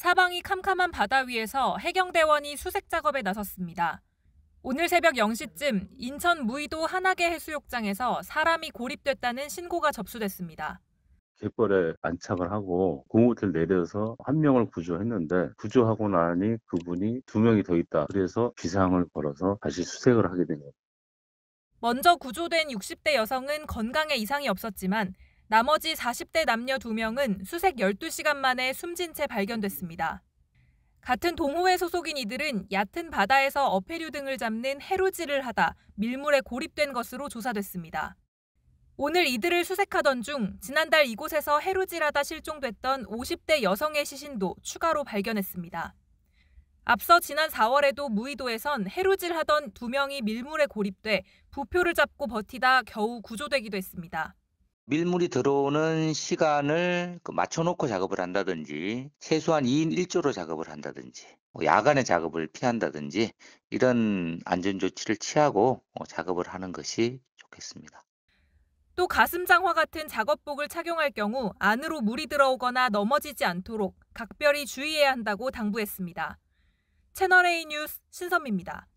사방이 캄캄한 바다 위에서 해경대원이 수색 작업에 나섰습니다. 오늘 새벽 0시쯤 인천 무이도 한악계 해수욕장에서 사람이 고립됐다는 신고가 접수됐습니다. 갯벌에 안착을 하고 공무호텔 내려서 한 명을 구조했는데 구조하고 나니 그분이 두 명이 더 있다. 그래서 기상을 걸어서 다시 수색을 하게 된 겁니다. 먼저 구조된 60대 여성은 건강에 이상이 없었지만 나머지 40대 남녀 2명은 수색 12시간 만에 숨진 채 발견됐습니다. 같은 동호회 소속인 이들은 얕은 바다에서 어패류 등을 잡는 해루질을 하다 밀물에 고립된 것으로 조사됐습니다. 오늘 이들을 수색하던 중 지난달 이곳에서 해루질하다 실종됐던 50대 여성의 시신도 추가로 발견했습니다. 앞서 지난 4월에도 무의도에선 해루질하던 두 명이 밀물에 고립돼 부표를 잡고 버티다 겨우 구조되기도 했습니다. 밀물이 들어오는 시간을 그 맞춰놓고 작업을 한다든지 최소한 2인 1조로 작업을 한다든지 뭐 야간에 작업을 피한다든지 이런 안전조치를 취하고 어, 작업을 하는 것이 좋겠습니다. 또 가슴장화 같은 작업복을 착용할 경우 안으로 물이 들어오거나 넘어지지 않도록 각별히 주의해야 한다고 당부했습니다. 채널A 뉴스 신선미입니다.